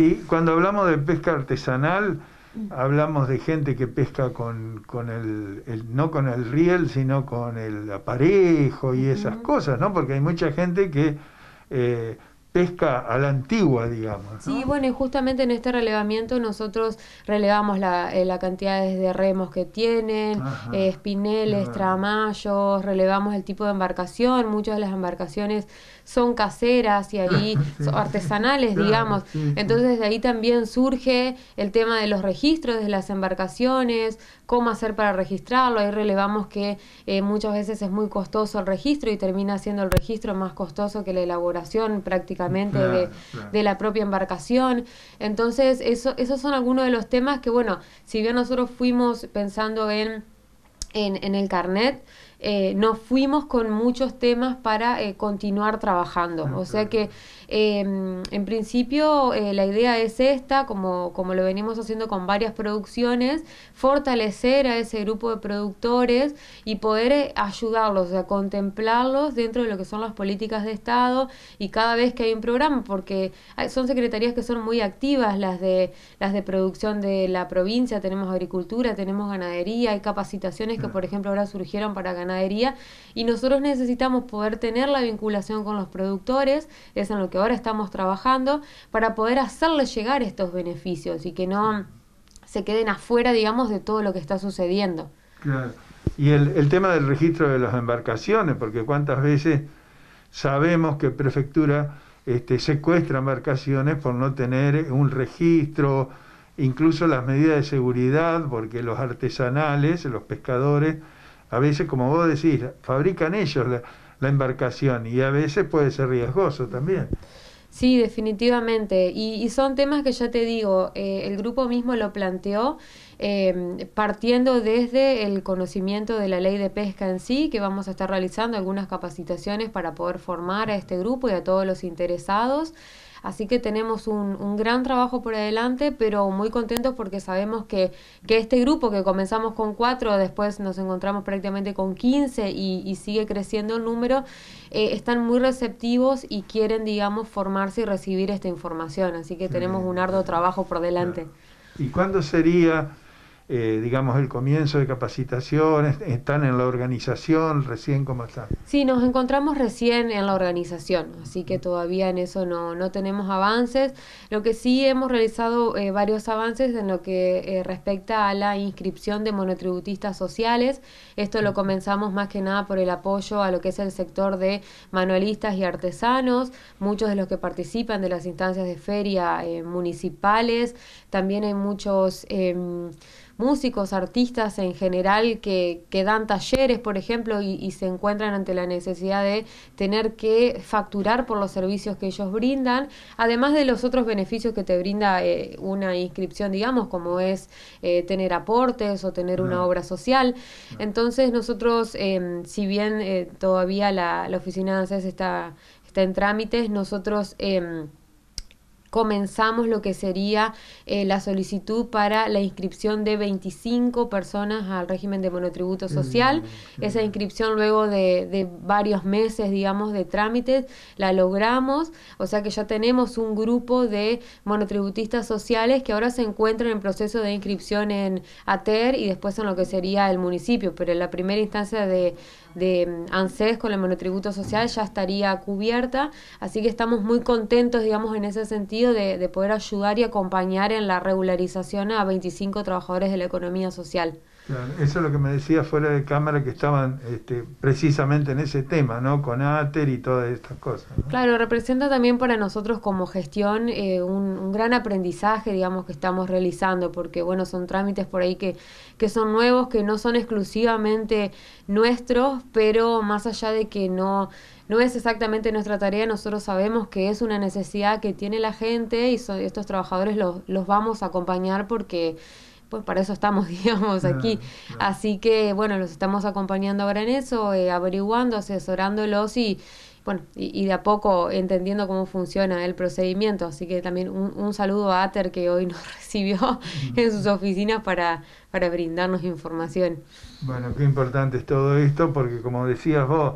Y cuando hablamos de pesca artesanal, hablamos de gente que pesca con, el, no con el riel, sino con el aparejo y esas cosas, ¿no? Porque hay mucha gente que eh, pesca a la antigua, digamos. Sí, bueno, y justamente en este relevamiento nosotros relevamos la, eh, la cantidad de remos que tienen, eh, espineles, tramallos, relevamos el tipo de embarcación, muchas de las embarcaciones son caseras y ahí artesanales, digamos. Entonces de ahí también surge el tema de los registros de las embarcaciones, cómo hacer para registrarlo, ahí relevamos que eh, muchas veces es muy costoso el registro y termina siendo el registro más costoso que la elaboración prácticamente de, de, la propia embarcación. Entonces, eso, esos son algunos de los temas que, bueno, si bien nosotros fuimos pensando en en, el carnet, eh, nos fuimos con muchos temas para eh, continuar trabajando. Ah, o sea que em, en principio eh, la idea es esta, como, como lo venimos haciendo con varias producciones, fortalecer a ese grupo de productores y poder ayudarlos, o contemplarlos dentro de lo que son las políticas de Estado y cada vez que hay un programa, porque son secretarías que son muy activas, las de, las de producción de la provincia, tenemos agricultura, tenemos ganadería, hay capacitaciones que por ejemplo ahora surgieron para ganadería y nosotros necesitamos poder tener la vinculación con los productores, es en lo que ahora estamos trabajando, para poder hacerles llegar estos beneficios y que no se queden afuera, digamos, de todo lo que está sucediendo. Claro. Y el, tema del registro de las embarcaciones, porque cuántas veces sabemos que prefectura este, secuestra embarcaciones por no tener un registro, incluso las medidas de seguridad, porque los artesanales, los pescadores, a veces, como vos decís, fabrican ellos la, embarcación y a veces puede ser riesgoso también. Sí, definitivamente. Y, son temas que ya te digo, eh, el grupo mismo lo planteó eh, partiendo desde el conocimiento de la ley de pesca en sí, que vamos a estar realizando algunas capacitaciones para poder formar a este grupo y a todos los interesados. Así que tenemos un, gran trabajo por adelante, pero muy contentos porque sabemos que, este grupo que comenzamos con cuatro, después nos encontramos prácticamente con quince y, sigue creciendo el número, eh, están muy receptivos y quieren, digamos, formarse y recibir esta información. Así que tenemos un arduo trabajo por delante. ¿Y cuándo sería eh, digamos, el comienzo de capacitación, ¿Están en la organización recién? como están? Sí, nos encontramos recién en la organización, así que todavía en eso no, no tenemos avances. Lo que sí hemos realizado eh, varios avances en lo que eh, respecta a la inscripción de monotributistas sociales. Esto lo comenzamos más que nada por el apoyo a lo que es el sector de manualistas y artesanos, muchos de los que participan de las instancias de feria eh, municipales. También hay muchos em, músicos, artistas en general que, que dan talleres, por ejemplo, y, se encuentran ante la necesidad de tener que facturar por los servicios que ellos brindan, además de los otros beneficios que te brinda eh, una inscripción, digamos, como es eh, tener aportes o tener una obra social. Entonces nosotros, eh, si bien todavía la, oficina de ANSES está, está en trámites, nosotros... Em, comenzamos lo que sería eh, la solicitud para la inscripción de 25 personas al régimen de monotributo mm, social. Esa inscripción luego de, de, varios meses, digamos, de trámites, la logramos, o sea que ya tenemos un grupo de monotributistas sociales que ahora se encuentran en proceso de inscripción en ATER y después en lo que sería el municipio, pero en la primera instancia de, de mm, ANSES con el monotributo social ya estaría cubierta, así que estamos muy contentos, digamos, en ese sentido de, de poder ayudar y acompañar en la regularización a 25 trabajadores de la economía social eso es lo que me decía fuera de cámara que estaban este, precisamente en ese tema, ¿no? Con ATER y todas estas cosas. Claro, representa también para nosotros como gestión eh, un, gran aprendizaje, digamos, que estamos realizando, porque, bueno, son trámites por ahí que, que son nuevos, que no son exclusivamente nuestros, pero más allá de que no no es exactamente nuestra tarea, nosotros sabemos que es una necesidad que tiene la gente y estos trabajadores los, los vamos a acompañar porque pues para eso estamos, digamos, aquí. Así que, bueno, los estamos acompañando ahora en eso, eh, averiguando, asesorándolos y, bueno, y, de a poco entendiendo cómo funciona el procedimiento. Así que también un, saludo a Ater que hoy nos recibió en sus oficinas para, para brindarnos información. Bueno, qué importante es todo esto porque, como decías vos,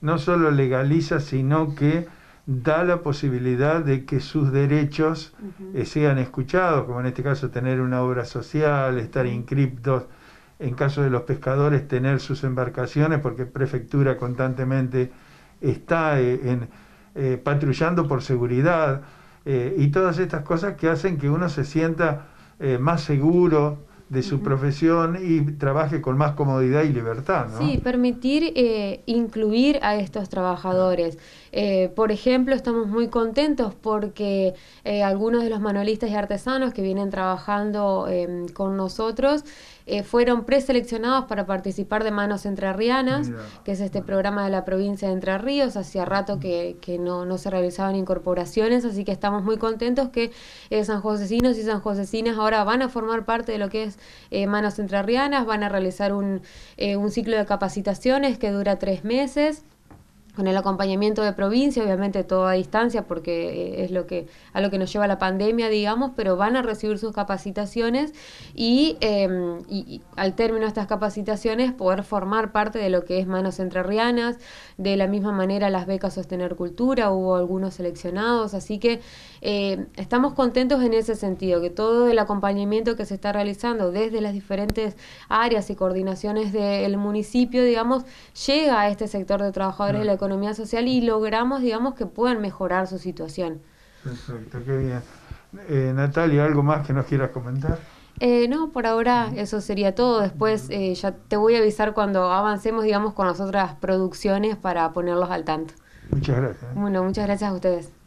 no solo legaliza, sino que da la posibilidad de que sus derechos eh, sean escuchados, como en este caso tener una obra social, estar inscriptos, en caso de los pescadores tener sus embarcaciones, porque prefectura constantemente está eh, eh, patrullando por seguridad y todas estas cosas que hacen que uno se sienta más seguro de su profesión y trabaje con más comodidad y libertad. ¿no? Sí, permitir eh, incluir a estos trabajadores. Eh, por ejemplo, estamos muy contentos porque eh, algunos de los manualistas y artesanos que vienen trabajando em, con nosotros fueron preseleccionados para participar de Manos Entre que es este programa de la provincia de Entre Ríos. Hacía rato que, no, se realizaban incorporaciones, así que estamos muy contentos que San Josecinos y San Josecinas ahora van a formar parte de lo que es eh, Manos Entrerrianas van a realizar un, eh, un ciclo de capacitaciones que dura tres meses con el acompañamiento de provincia, obviamente todo a distancia porque eh, es lo que a lo que nos lleva la pandemia, digamos, pero van a recibir sus capacitaciones y, em, al término de estas capacitaciones poder formar parte de lo que es Manos Entre Rianas, de la misma manera las becas Sostener Cultura, hubo algunos seleccionados, así que eh, estamos contentos en ese sentido, que todo el acompañamiento que se está realizando desde las diferentes áreas y coordinaciones del municipio, digamos, llega a este sector de trabajadores de la economía social y logramos, digamos, que puedan mejorar su situación. Perfecto, qué bien. Eh, Natalia, ¿algo más que nos quieras comentar? Eh, no, por ahora mm. eso sería todo. Después mm. eh, ya te voy a avisar cuando avancemos, digamos, con las otras producciones para ponerlos al tanto. Muchas gracias. Bueno, muchas gracias a ustedes.